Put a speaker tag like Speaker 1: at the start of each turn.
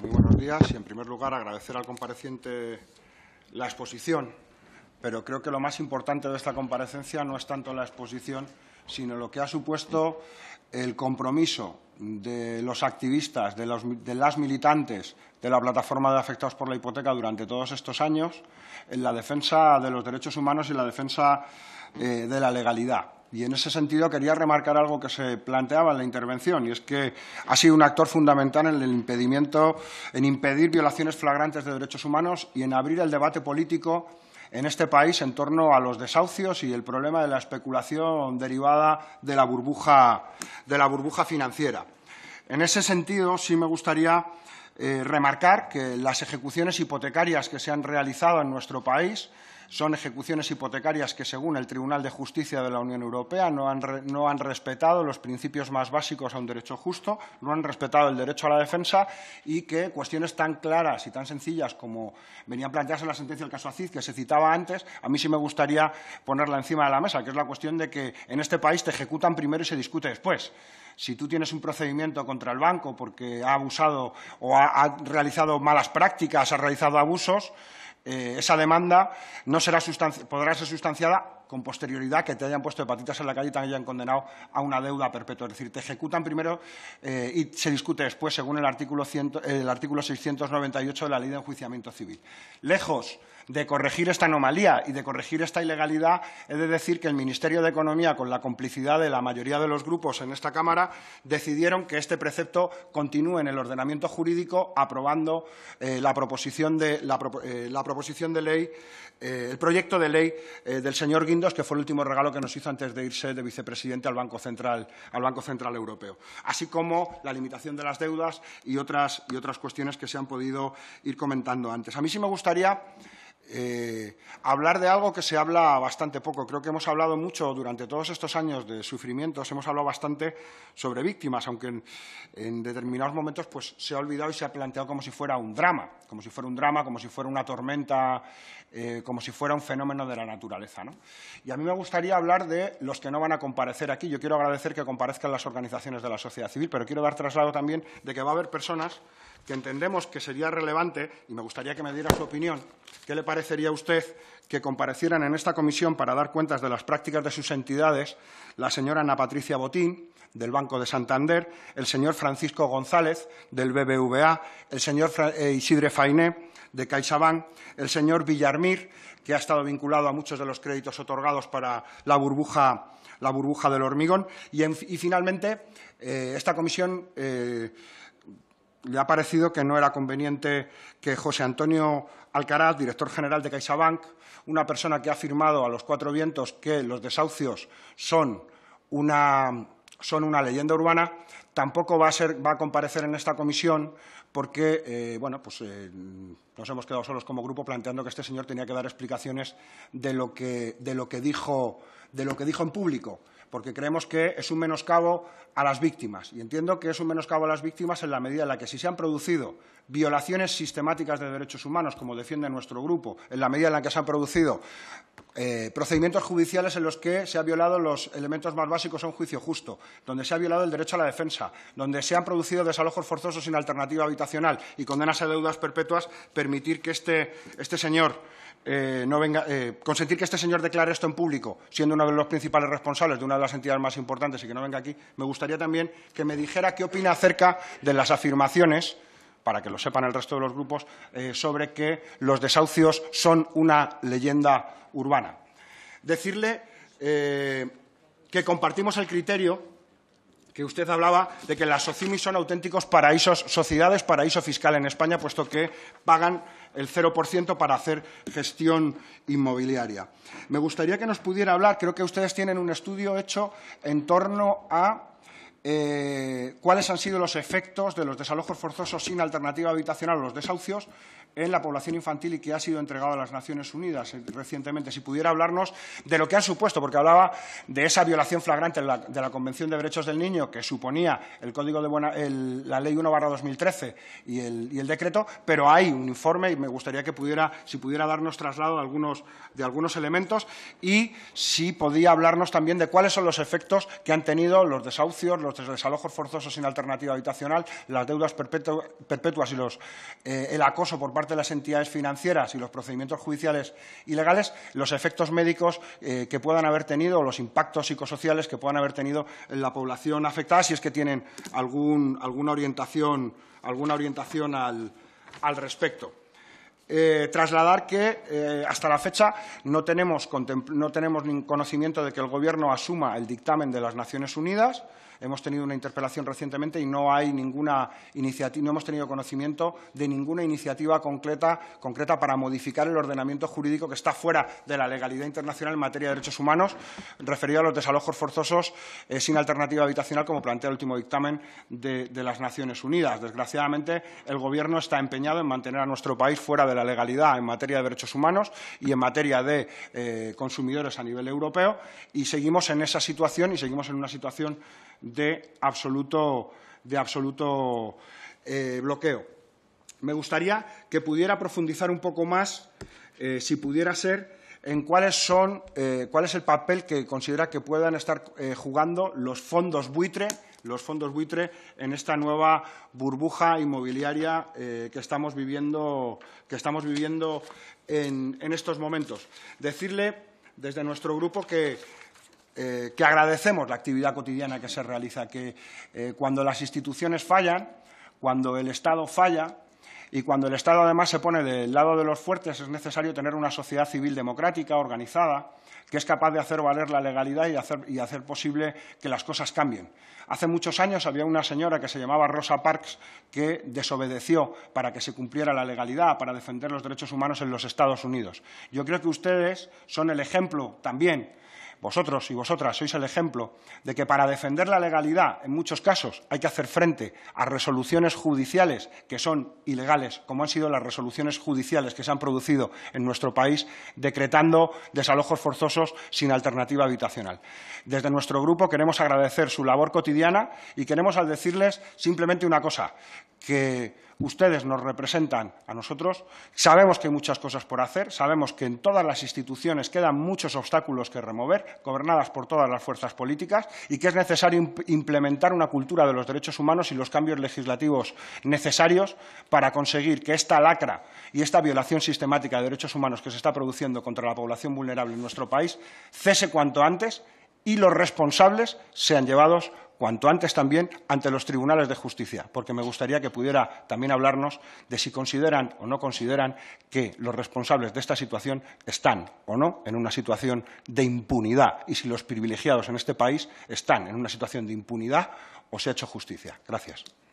Speaker 1: muy buenos días y, en primer lugar, agradecer al compareciente la exposición, pero creo que lo más importante de esta comparecencia no es tanto la exposición sino lo que ha supuesto el compromiso de los activistas, de, las militantes de la plataforma de afectados por la hipoteca durante todos estos años en la defensa de los derechos humanos y la defensa eh, de la legalidad. Y en ese sentido quería remarcar algo que se planteaba en la intervención, y es que ha sido un actor fundamental en el impedimento, en impedir violaciones flagrantes de derechos humanos y en abrir el debate político en este país en torno a los desahucios y el problema de la especulación derivada de la burbuja, financiera. En ese sentido, sí me gustaría eh, remarcar que las ejecuciones hipotecarias que se han realizado en nuestro país son ejecuciones hipotecarias que, según el Tribunal de Justicia de la Unión Europea, no han, no han respetado los principios más básicos a un derecho justo, no han respetado el derecho a la defensa y que cuestiones tan claras y tan sencillas como venía planteadas en la sentencia del caso Aziz, que se citaba antes, a mí sí me gustaría ponerla encima de la mesa, que es la cuestión de que en este país te ejecutan primero y se discute después. Si tú tienes un procedimiento contra el banco porque ha abusado o ha realizado malas prácticas, ha realizado abusos, eh, esa demanda no será podrá ser sustanciada con posterioridad que te hayan puesto de patitas en la calle y te hayan condenado a una deuda perpetua. Es decir, te ejecutan primero eh, y se discute después, según el artículo, el artículo 698 de la Ley de Enjuiciamiento Civil. Lejos de corregir esta anomalía y de corregir esta ilegalidad, he de decir que el Ministerio de Economía, con la complicidad de la mayoría de los grupos en esta Cámara, decidieron que este precepto continúe en el ordenamiento jurídico aprobando eh, la, proposición de, la, eh, proposición de ley, el proyecto de ley del señor que fue el último regalo que nos hizo antes de irse de vicepresidente al Banco Central, Europeo, así como la limitación de las deudas y otras, y otras cuestiones que se han podido ir comentando antes. A mí sí me gustaría eh, hablar de algo que se habla bastante poco. Creo que hemos hablado mucho durante todos estos años de sufrimientos, hemos hablado bastante sobre víctimas, aunque en, determinados momentos pues, se ha olvidado y se ha planteado como si fuera un drama, como si fuera un drama, como si fuera una tormenta, eh, como si fuera un fenómeno de la naturaleza. ¿no? Y a mí me gustaría hablar de los que no van a comparecer aquí. Yo quiero agradecer que comparezcan las organizaciones de la sociedad civil, pero quiero dar traslado también de que va a haber personas que entendemos que sería relevante, y me gustaría que me diera su opinión, ¿qué le parecería a usted que comparecieran en esta comisión para dar cuentas de las prácticas de sus entidades la señora Ana Patricia Botín, del Banco de Santander, el señor Francisco González, del BBVA, el señor eh, Isidre Fainé, de CaixaBank, el señor Villarmir, que ha estado vinculado a muchos de los créditos otorgados para la burbuja, del hormigón, y, finalmente eh, esta comisión eh, le ha parecido que no era conveniente que José Antonio Alcaraz, director general de CaixaBank, una persona que ha afirmado a los cuatro vientos que los desahucios son una, son una leyenda urbana, tampoco va a, comparecer en esta comisión porque eh, pues, eh, nos hemos quedado solos como grupo planteando que este señor tenía que dar explicaciones de lo que, de lo que, dijo, de lo que dijo en público porque creemos que es un menoscabo a las víctimas. Y entiendo que es un menoscabo a las víctimas en la medida en la que si se han producido violaciones sistemáticas de derechos humanos, como defiende nuestro grupo, en la medida en la que se han producido eh, procedimientos judiciales en los que se han violado los elementos más básicos a un juicio justo, donde se ha violado el derecho a la defensa, donde se han producido desalojos forzosos sin alternativa habitacional y condenas a deudas perpetuas, permitir que este, este señor eh, no venga, eh, consentir que este señor declare esto en público, siendo uno de los principales responsables de una de las entidades más importantes y que no venga aquí, me gustaría también que me dijera qué opina acerca de las afirmaciones para que lo sepan el resto de los grupos, eh, sobre que los desahucios son una leyenda urbana. Decirle eh, que compartimos el criterio que usted hablaba de que las OCIMI son auténticos paraísos, sociedades paraíso fiscal en España, puesto que pagan el 0% para hacer gestión inmobiliaria. Me gustaría que nos pudiera hablar, creo que ustedes tienen un estudio hecho en torno a eh, cuáles han sido los efectos de los desalojos forzosos sin alternativa habitacional o los desahucios en la población infantil y que ha sido entregado a las Naciones Unidas eh, recientemente. Si pudiera hablarnos de lo que han supuesto, porque hablaba de esa violación flagrante de la, Convención de Derechos del Niño que suponía el Código de la Ley 1-2013 y el, y el, decreto, pero hay un informe y me gustaría que pudiera, si pudiera darnos traslado de algunos, de algunos elementos y si podía hablarnos también de cuáles son los efectos que han tenido los desahucios, los los desalojos forzosos sin alternativa habitacional, las deudas perpetuas y eh, el acoso por parte de las entidades financieras y los procedimientos judiciales ilegales, los efectos médicos eh, que puedan haber tenido, los impactos psicosociales que puedan haber tenido en la población afectada, si es que tienen alguna orientación, alguna orientación al respecto. Eh, trasladar que eh, hasta la fecha no tenemos, no tenemos ningún conocimiento de que el Gobierno asuma el dictamen de las Naciones Unidas. Hemos tenido una interpelación recientemente y no, hay ninguna no hemos tenido conocimiento de ninguna iniciativa concreta, concreta para modificar el ordenamiento jurídico que está fuera de la legalidad internacional en materia de derechos humanos, referido a los desalojos forzosos eh, sin alternativa habitacional, como plantea el último dictamen de, de las Naciones Unidas. Desgraciadamente, el Gobierno está empeñado en mantener a nuestro país fuera de la legalidad en materia de derechos humanos y en materia de eh, consumidores a nivel europeo y seguimos en esa situación y seguimos en una situación de absoluto, de absoluto eh, bloqueo. Me gustaría que pudiera profundizar un poco más, eh, si pudiera ser, en cuáles son, cuál es el papel que considera que puedan estar jugando los fondos buitre los fondos buitre en esta nueva burbuja inmobiliaria eh, que estamos viviendo, que estamos viviendo en, estos momentos. Decirle desde nuestro grupo eh, que, agradecemos la actividad cotidiana que se realiza, que eh, cuando las instituciones fallan, cuando el Estado falla, y cuando el Estado, además, se pone del lado de los fuertes, es necesario tener una sociedad civil democrática, organizada, que es capaz de hacer valer la legalidad y hacer, posible que las cosas cambien. Hace muchos años había una señora que se llamaba Rosa Parks que desobedeció para que se cumpliera la legalidad, para defender los derechos humanos en los Estados Unidos. Yo creo que ustedes son el ejemplo también vosotros y vosotras sois el ejemplo de que para defender la legalidad, en muchos casos, hay que hacer frente a resoluciones judiciales que son ilegales, como han sido las resoluciones judiciales que se han producido en nuestro país, decretando desalojos forzosos sin alternativa habitacional. Desde nuestro grupo queremos agradecer su labor cotidiana y queremos al decirles simplemente una cosa, que ustedes nos representan a nosotros. Sabemos que hay muchas cosas por hacer, sabemos que en todas las instituciones quedan muchos obstáculos que remover, gobernadas por todas las fuerzas políticas, y que es necesario implementar una cultura de los derechos humanos y los cambios legislativos necesarios para conseguir que esta lacra y esta violación sistemática de derechos humanos que se está produciendo contra la población vulnerable en nuestro país cese cuanto antes y los responsables sean llevados cuanto antes también ante los tribunales de justicia, porque me gustaría que pudiera también hablarnos de si consideran o no consideran que los responsables de esta situación están o no en una situación de impunidad y si los privilegiados en este país están en una situación de impunidad o se ha hecho justicia. Gracias.